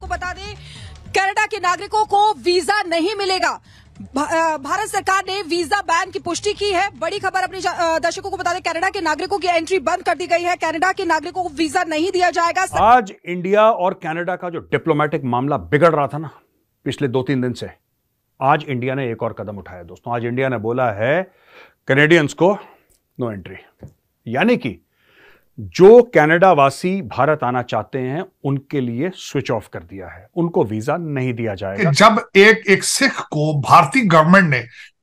को बता दें कनाडा के नागरिकों को वीजा नहीं मिलेगा भारत सरकार ने वीजा बैन की पुष्टि की है बड़ी खबर अपने दर्शकों को बता दें कनाडा के नागरिकों की एंट्री बंद कर दी गई है कनाडा के नागरिकों को वीजा नहीं दिया जाएगा सर... आज इंडिया और कनाडा का जो डिप्लोमेटिक मामला बिगड़ रहा था ना पिछले दो तीन दिन से आज इंडिया ने एक और कदम उठाया दोस्तों आज इंडिया ने बोला है कैनेडियंस को नो एंट्री यानी कि जो कनाडा वासी भारत आना चाहते हैं उनके लिए स्विच ऑफ कर दिया है उनको वीजा नहीं दिया जाएगा जब एक एक सिख को भारतीय गवर्नमेंट ने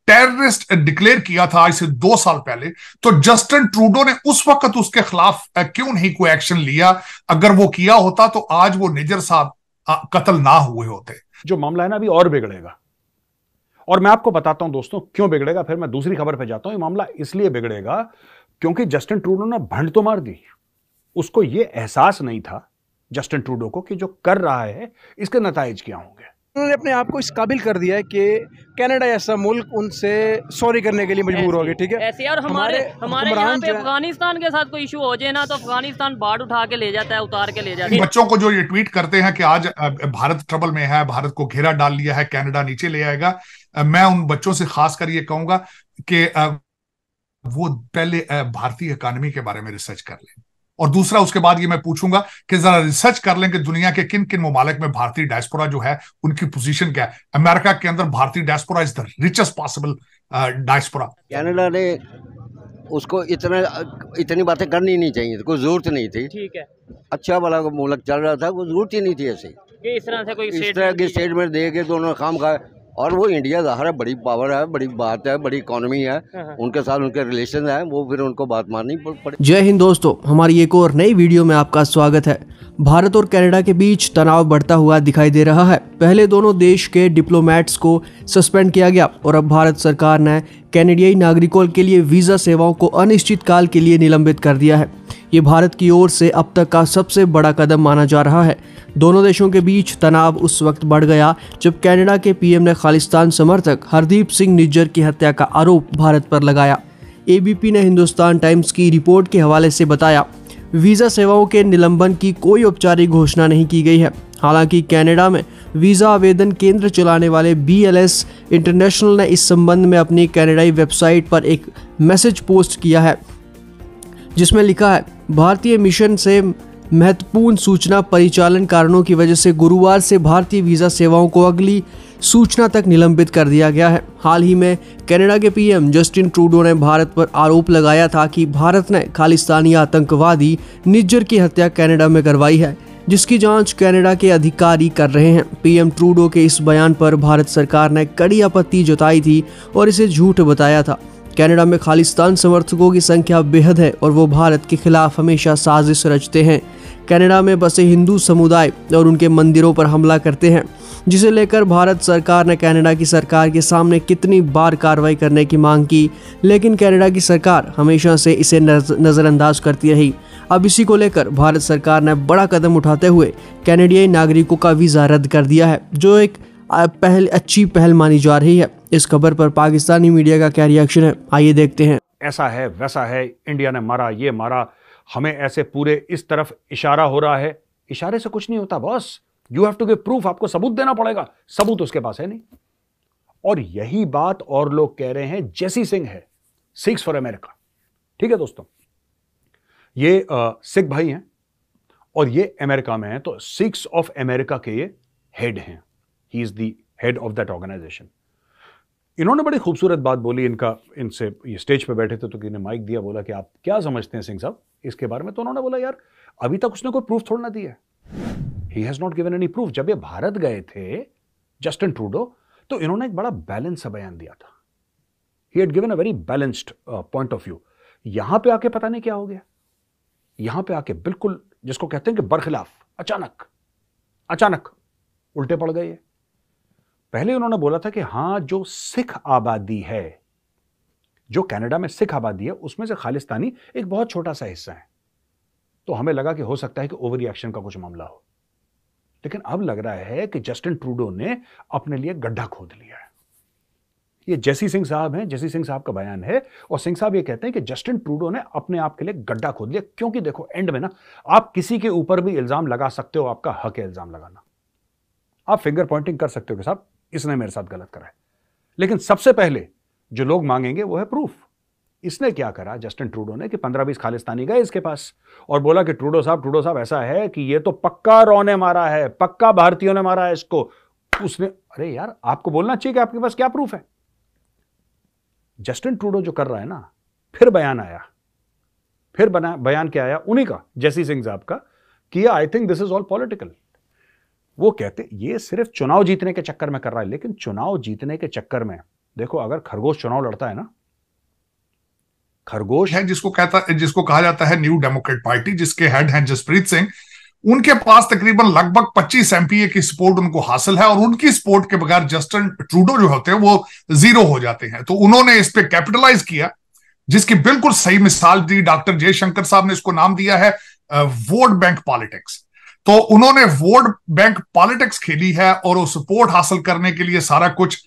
टेररिस्ट डिक्लेयर किया था आज से दो साल पहले तो जस्टिन ट्रूडो ने उस वक्त उसके खिलाफ क्यों नहीं कोई एक्शन लिया अगर वो किया होता तो आज वो निजर साहब कत्ल ना हुए होते जो मामला है ना अभी और बिगड़ेगा और मैं आपको बताता हूं दोस्तों क्यों बिगड़ेगा फिर मैं दूसरी खबर पर जाता हूं ये मामला इसलिए बिगड़ेगा क्योंकि जस्टिन ट्रूडो ने भंड तो मार दी उसको ये एहसास नहीं था जस्टिन ट्रूडो को कि जो कर रहा है इसके नतज क्या होंगे उन्होंने अपने आप को इस काबिल कर दिया है कि कनाडा ऐसा मुल्क उनसे सॉरी करने के लिए मजबूर हो गए ठीक है ऐसे और हमारे हमारे यहाँ पे अफगानिस्तान के साथ कोई इशू हो जाए ना तो अफगानिस्तान बाढ़ उठा के ले जाता है उतार के ले जाता है बच्चों को जो ये ट्वीट करते हैं कि आज भारत ट्रबल में है भारत को घेरा डाल लिया है कैनेडा नीचे ले आएगा मैं उन बच्चों से खास कर ये कहूंगा कि वो पहले भारतीय इकोनॉमी के बारे में रिसर्च कर लें और दूसरा उसके बाद ये मैं पूछूंगा कि जरा रिसर्च कर लें कि दुनिया के किन किन ममालिक में भारतीय डायस्पोरा जो है उनकी पोजीशन क्या है अमेरिका के अंदर भारतीय diaspora is the richest possible diaspora Canada ने उसको इतना इतनी बातें करनी नहीं चाहिए कोई जरूरत नहीं थी ठीक है अच्छा वाला मुल्क चल रहा था कोई जरूरत ही नहीं थी ऐसे इस तरह से कोई इस तरह की स्टेटमेंट दे के दोनों काम खा और वो इंडिया ज़ाहिर है बड़ी पावर है बड़ी बात है बड़ी इकोनॉमी है हाँ, हाँ। उनके साथ उनके रिलेशन है वो फिर उनको बात मारनी पड़े जय हिंद दोस्तों हमारी एक और नई वीडियो में आपका स्वागत है भारत और कनाडा के बीच तनाव बढ़ता हुआ दिखाई दे रहा है पहले दोनों देश के डिप्लोमेट्स को सस्पेंड किया गया और अब भारत सरकार ने कैनेडियाई नागरिकों के लिए वीज़ा सेवाओं को अनिश्चित काल के लिए निलंबित कर दिया है ये भारत की ओर से अब तक का सबसे बड़ा कदम माना जा रहा है दोनों देशों के बीच तनाव उस वक्त बढ़ गया जब कनाडा के पीएम ने खालिस्तान समर्थक हरदीप सिंह निज्जर की हत्या का आरोप भारत पर लगाया एबीपी ने हिंदुस्तान टाइम्स की रिपोर्ट के हवाले से बताया वीज़ा सेवाओं के निलंबन की कोई औपचारिक घोषणा नहीं की गई है हालांकि कनाडा में वीज़ा आवेदन केंद्र चलाने वाले बी इंटरनेशनल ने इस संबंध में अपनी कनाडाई वेबसाइट पर एक मैसेज पोस्ट किया है जिसमें लिखा है भारतीय मिशन से महत्वपूर्ण सूचना परिचालन कारणों की वजह से गुरुवार से भारतीय वीज़ा सेवाओं को अगली सूचना तक निलंबित कर दिया गया है हाल ही में कनाडा के पीएम जस्टिन ट्रूडो ने भारत पर आरोप लगाया था कि भारत ने खालिस्तानी आतंकवादी निज्जर की हत्या कनाडा में करवाई है जिसकी जांच कनाडा के अधिकारी कर रहे हैं पीएम ट्रूडो के इस बयान पर भारत सरकार ने कड़ी आपत्ति जताई थी और इसे झूठ बताया था कनाडा में खालिस्तान समर्थकों की संख्या बेहद है और वो भारत के खिलाफ हमेशा साजिश रचते हैं कनाडा में बसे हिंदू समुदाय और उनके मंदिरों पर हमला करते हैं जिसे लेकर भारत सरकार ने कनाडा की सरकार के सामने कितनी बार कार्रवाई करने की मांग की लेकिन कनाडा की सरकार हमेशा से इसे नज़रअंदाज करती रही अब इसी को लेकर भारत सरकार ने बड़ा कदम उठाते हुए कैनेडियाई नागरिकों का वीज़ा रद्द कर दिया है जो एक पहल अच्छी पहल मानी जा रही है इस खबर पर पाकिस्तानी मीडिया का क्या रिएक्शन है आइए देखते हैं ऐसा है वैसा है इंडिया ने मारा ये मारा हमें ऐसे पूरे इस तरफ इशारा हो रहा है इशारे से कुछ नहीं होता boss you have to give proof आपको सबूत देना पड़ेगा सबूत उसके पास है नहीं और यही बात और लोग कह रहे हैं जेसी सिंह है सिक्स फॉर अमेरिका ठीक है दोस्तों ये सिख भाई हैं और ये अमेरिका में हैं तो सिक्स ऑफ अमेरिका के ये हेड हैं he is the head of that organisation इन्होंने बड़ी खूबसूरत बात बोली इनका इनसे ये स्टेज पे बैठे थे तो किसी ने माइक दिया बोला कि आप क्या समझते हैं सिंह साहब इसके बारे में तो उन्होंने बोला यार अभी तक उसने कोई प्रूफ थोड़ा ना दिया he has not given any proof जब ये भारत गए थे जस्टिन ट्रूडो तो इन्होंने एक बड़ा बैलेंस सा बयान दिया था he had given a very balanced point of view यहां पे आके पता नहीं क्या हो गया यहां पे आके बिल्कुल जिसको कहते हैं कि बरखिलाफ अचानक अचानक उल्टे पड़ गए पहले उन्होंने बोला था कि हां जो सिख आबादी है जो कनाडा में सिख आबादी है उसमें से खालिस्तानी एक बहुत छोटा सा हिस्सा है तो हमें लगा कि हो सकता है कि ओवर रिएक्शन का कुछ मामला हो लेकिन अब लग रहा है कि जस्टिन ट्रूडो ने अपने लिए गड्ढा खोद लिया है ये जैसी सिंह साहब हैं जैसी सिंह साहब का बयान है और सिंह साहब ये कहते हैं कि जस्टिन ट्रूडो ने अपने आप के लिए गड्ढा खोद लिया क्योंकि देखो एंड में ना आप किसी के ऊपर भी इल्जाम लगा सकते हो आपका हक है इल्जाम लगाना आप फिंगर पॉइंटिंग कर सकते हो कि साहब इसने मेरे साथ गलत करा है लेकिन सबसे पहले जो लोग मांगेंगे वो है प्रूफ इसने क्या करा जस्टिन ट्रूडो ने कि पंद्रह बीस खालिस्तानी गए इसके पास और बोला कि ट्रूडो साहब ट्रूडो साहब ऐसा है कि ये तो पक्का रॉ ने मारा है पक्का भारतीयों ने मारा है इसको उसने अरे यार आपको बोलना चाहिए कि आपके पास क्या प्रूफ है जस्टिन ट्रूडो जो कर रहा है ना फिर बयान आया फिर बना बयान क्या आया उन्हीं का जैसी सिंह साहब का कि I think this is all political वो कहते ये सिर्फ चुनाव जीतने के चक्कर में कर रहा है लेकिन चुनाव जीतने के चक्कर में देखो अगर खरगोश चुनाव लड़ता है ना खरगोश है जिसको कहता जिसको कहा जाता है न्यू डेमोक्रेट पार्टी जिसके हेड हैं जसप्रीत सिंह उनके पास तकरीबन लगभग 25 एमपीए की सपोर्ट उनको हासिल है और उनकी सपोर्ट के बगैर जस्टिन ट्रूडो जो होते हैं वो जीरो हो जाते हैं तो उन्होंने इस पर कैपिटलाइज किया जिसकी बिल्कुल सही मिसाल दी डॉक्टर जयशंकर साहब ने इसको नाम दिया है वोट बैंक पॉलिटिक्स तो उन्होंने वोट बैंक पॉलिटिक्स खेली है और वो सपोर्ट हासिल करने के लिए सारा कुछ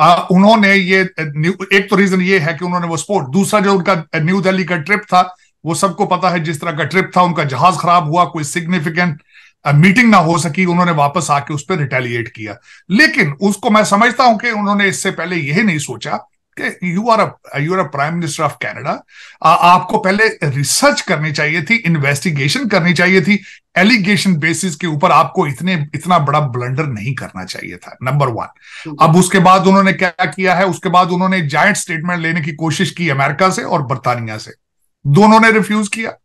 आ, उन्होंने ये एक तो रीजन ये है कि उन्होंने वो सपोर्ट दूसरा जो उनका न्यू दिल्ली का ट्रिप था वो सबको पता है जिस तरह का ट्रिप था उनका जहाज खराब हुआ कोई सिग्निफिकेंट मीटिंग ना हो सकी उन्होंने वापस आके उस पर रिटेलिएट किया लेकिन उसको मैं समझता हूं कि उन्होंने इससे पहले यही नहीं सोचा you are you are prime minister of Canada आपको पहले रिसर्च करनी चाहिए थी इन्वेस्टिगेशन करनी चाहिए थी एलिगेशन बेसिस के ऊपर आपको इतने इतना बड़ा ब्लंडर नहीं करना चाहिए था नंबर वन अब उसके बाद उन्होंने क्या किया है उसके बाद उन्होंने जॉइंट स्टेटमेंट लेने की कोशिश की अमेरिका से और बर्तानिया से दोनों ने रिफ्यूज किया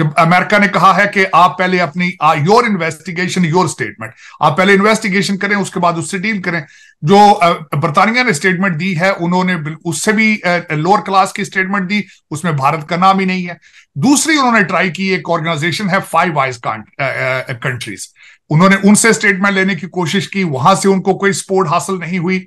कि अमेरिका ने कहा है कि आप पहले अपनी योर इन्वेस्टिगेशन योर स्टेटमेंट आप पहले इन्वेस्टिगेशन करें उसके बाद उससे डील करें जो बर्तानिया ने स्टेटमेंट दी है उन्होंने उससे भी लोअर क्लास की स्टेटमेंट दी उसमें भारत का नाम ही नहीं है दूसरी उन्होंने ट्राई की एक ऑर्गेनाइजेशन है फाइव वाइज कंट्रीज उन्होंने उनसे स्टेटमेंट लेने की कोशिश की वहां से उनको कोई सपोर्ट हासिल नहीं हुई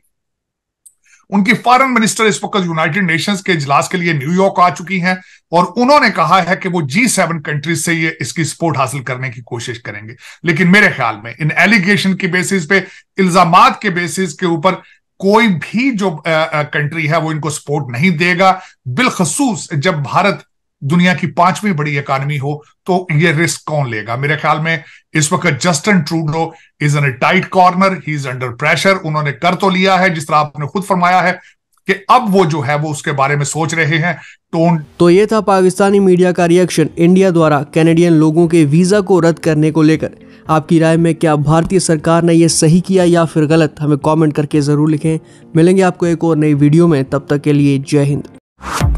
उनकी फॉरेन मिनिस्टर इस वक्त यूनाइटेड नेशंस के इजलास के लिए न्यूयॉर्क आ चुकी हैं और उन्होंने कहा है कि वो जी सेवन कंट्रीज से ये इसकी सपोर्ट हासिल करने की कोशिश करेंगे लेकिन मेरे ख्याल में इन एलिगेशन के बेसिस पे इल्जाम के बेसिस के ऊपर कोई भी जो कंट्री है वो इनको सपोर्ट नहीं देगा बिलखसूस जब भारत दुनिया की पांचवी बड़ी इकोनॉमी हो तो ये रिस्क कौन लेगा मेरे ख्याल में इस वक्त Justin Trudeau is in tight corner he is under pressure उन्होंने कर तो लिया है जिस तरह आपने खुद फरमाया है कि अब वो जो है वो उसके बारे में सोच रहे हैं टोन तो ये था पाकिस्तानी मीडिया का रिएक्शन इंडिया द्वारा कैनेडियन लोगों के वीजा को रद्द करने को लेकर आपकी राय में क्या भारतीय सरकार ने यह सही किया या फिर गलत हमें कमेंट करके ज़रूर लिखें मिलेंगे आपको एक और नई वीडियो में तब तक के लिए जय हिंद